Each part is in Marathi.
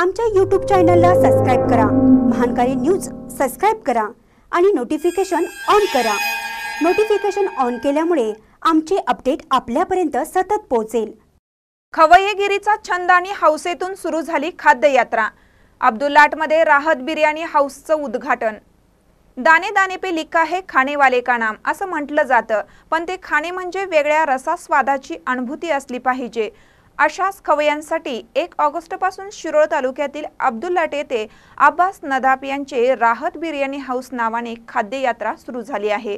आमच्या यूट्यूब चॅनलला सबस्क्राईब करा महानकारी न्यूज सबस्क्राईब करा आणि नोटिफिकेशन ऑन करा नोटिफिकेशन ऑन केल्यामुळे आमचे अपडेट आपल्यापर्यंत सतत पोहोचेल खवय्येगिरीचा छंद आणि हौसेतून सुरू झाली खाद्ययात्रा अब्दुल्लाटमध्ये राहत बिर्याणी हाऊसचं उद्घाटन दाने दाने पे लिखा आहे खानेवाले का नाम असं म्हटलं जातं पण ते खाणे म्हणजे वेगळ्या रसास्वादाची अनुभूती असली पाहिजे अशाच खवयांसाठी एक ऑगस्टपासून शिरोळ तालुक्यातील अब्दुल्लाट येथे अब्बास नदाप यांचे राहत बिर्याणी हाऊस नावाने खाद्ययात्रा सुरू झाली आहे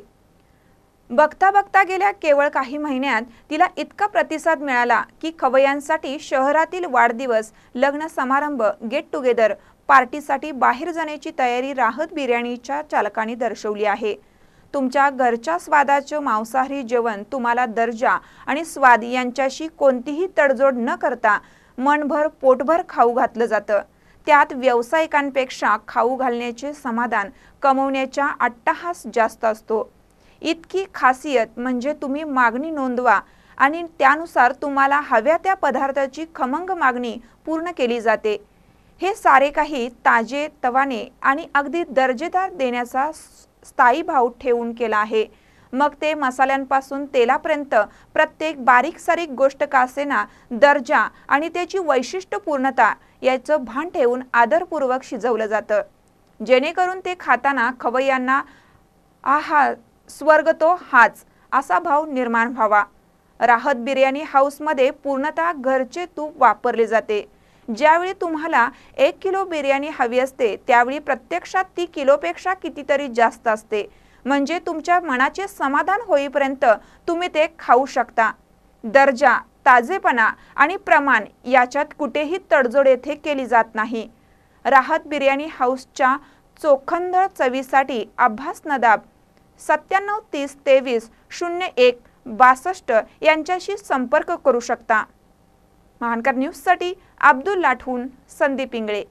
बघता बघता गेल्या केवळ काही महिन्यात तिला इतका प्रतिसाद मिळाला की खवयांसाठी शहरातील वाढदिवस लग्न समारंभ गेट टुगेदर पार्टीसाठी बाहेर जाण्याची तयारी राहत बिर्याणीच्या चालकाने दर्शवली आहे तुमच्या घरच्या स्वादाचं मांसाहारी जेवण तुम्हाला दर्जा आणि स्वाद यांच्याशी कोणतीही तडजोड न करता मनभर पोटभर खाऊ घातलं जातं त्यात व्यावसायिकांपेक्षा खाऊ घालण्याचे समाधान कमवण्याचा अट्टाहास जास्त असतो इतकी खासियत म्हणजे तुम्ही मागणी नोंदवा आणि त्यानुसार तुम्हाला हव्या त्या पदार्थाची खमंग मागणी पूर्ण केली जाते हे सारे काही ताजे तवाने आणि अगदी दर्जेदार देण्याचा स्थायी भाव ठेवून केला आहे मग ते मसाल्यांपासून तेलापर्यंत प्रत्येक बारीक सारीक गोष्ट कासेना दर्जा आणि त्याची वैशिष्ट्यपूर्णता याचं भान ठेवून आदरपूर्वक शिजवलं जातं जेणेकरून ते खाताना खवय्यांना आहा स्वर्ग तो हाच असा भाव निर्माण व्हावा राहत बिर्याणी हाऊसमध्ये पूर्णतः घरचे तूप वापरले जाते ज्यावेळी तुम्हाला एक किलो बिर्याणी हवी असते त्यावेळी प्रत्यक्षात ती किलोपेक्षा कितीतरी जास्त असते म्हणजे तुमच्या मनाचे समाधान होईपर्यंत तुम्ही ते खाऊ शकता दर्जा ताजेपणा आणि प्रमाण याच्यात कुठेही तडजोड येथे केली जात नाही राहत बिर्याणी हाऊसच्या चोखंदळ चवीसाठी अभास नदाब सत्त्याण्णव तीस तेवीस शून्य एक बासष्ट यांच्याशी संपर्क करू शकता महानकर न्यूजसाठी अब्दुल लाठून संदीप इंगळे